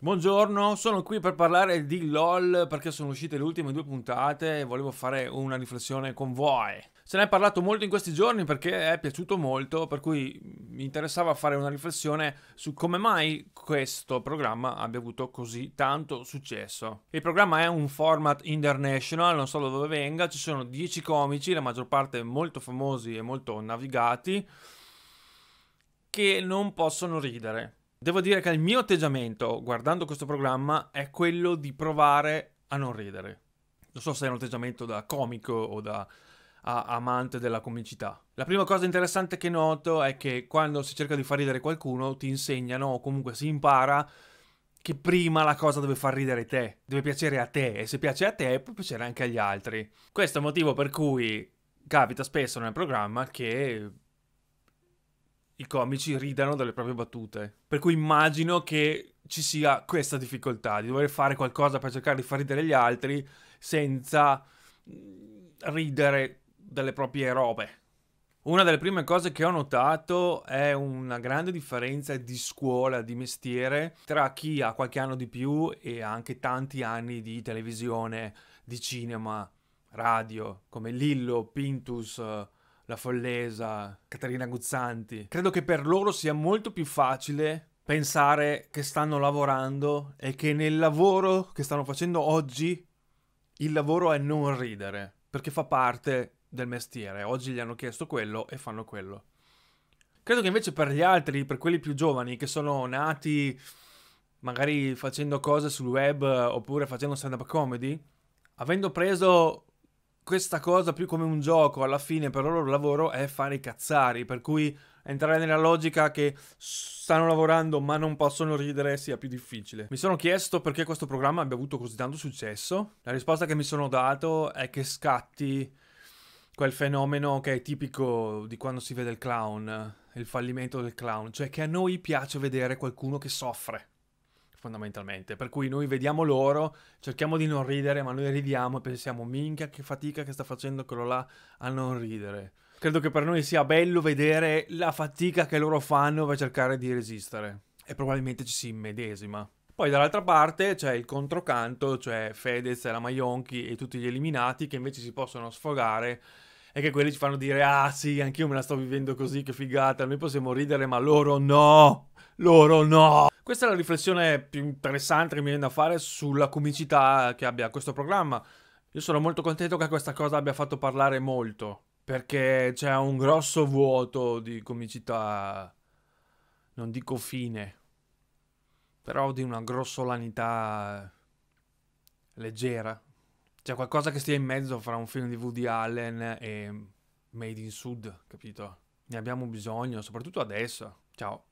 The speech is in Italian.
Buongiorno, sono qui per parlare di LOL perché sono uscite le ultime due puntate e volevo fare una riflessione con voi. Se ne è parlato molto in questi giorni perché è piaciuto molto, per cui mi interessava fare una riflessione su come mai questo programma abbia avuto così tanto successo. Il programma è un format international, non so da dove venga, ci sono 10 comici, la maggior parte molto famosi e molto navigati, che non possono ridere Devo dire che il mio atteggiamento guardando questo programma è quello di provare a non ridere. Non so se è un atteggiamento da comico o da amante della comicità. La prima cosa interessante che noto è che quando si cerca di far ridere qualcuno ti insegnano o comunque si impara che prima la cosa deve far ridere te, deve piacere a te e se piace a te può piacere anche agli altri. Questo è il motivo per cui capita spesso nel programma che i comici ridano delle proprie battute. Per cui immagino che ci sia questa difficoltà di dover fare qualcosa per cercare di far ridere gli altri senza mm, ridere delle proprie robe. Una delle prime cose che ho notato è una grande differenza di scuola, di mestiere, tra chi ha qualche anno di più e anche tanti anni di televisione, di cinema, radio, come Lillo, Pintus, eh, la Follesa, Caterina Guzzanti. Credo che per loro sia molto più facile pensare che stanno lavorando e che nel lavoro che stanno facendo oggi il lavoro è non ridere, perché fa parte del mestiere. Oggi gli hanno chiesto quello e fanno quello. Credo che invece per gli altri, per quelli più giovani che sono nati magari facendo cose sul web oppure facendo stand-up comedy, avendo preso questa cosa più come un gioco alla fine per il loro lavoro è fare i cazzari, per cui entrare nella logica che stanno lavorando ma non possono ridere sia più difficile. Mi sono chiesto perché questo programma abbia avuto così tanto successo. La risposta che mi sono dato è che scatti quel fenomeno che è tipico di quando si vede il clown, il fallimento del clown, cioè che a noi piace vedere qualcuno che soffre fondamentalmente. Per cui noi vediamo loro, cerchiamo di non ridere, ma noi ridiamo e pensiamo, minchia che fatica che sta facendo quello là a non ridere. Credo che per noi sia bello vedere la fatica che loro fanno per cercare di resistere. E probabilmente ci si immedesima. Poi dall'altra parte c'è il controcanto, cioè Fedez, e la Maionchi e tutti gli eliminati che invece si possono sfogare e che quelli ci fanno dire ah sì, anch'io me la sto vivendo così, che figata, noi possiamo ridere ma loro no, loro no. Questa è la riflessione più interessante che mi viene da fare sulla comicità che abbia questo programma. Io sono molto contento che questa cosa abbia fatto parlare molto, perché c'è un grosso vuoto di comicità, non dico fine, però di una grossolanità leggera. C'è qualcosa che stia in mezzo fra un film di Woody Allen e Made in Sud, capito? Ne abbiamo bisogno, soprattutto adesso. Ciao.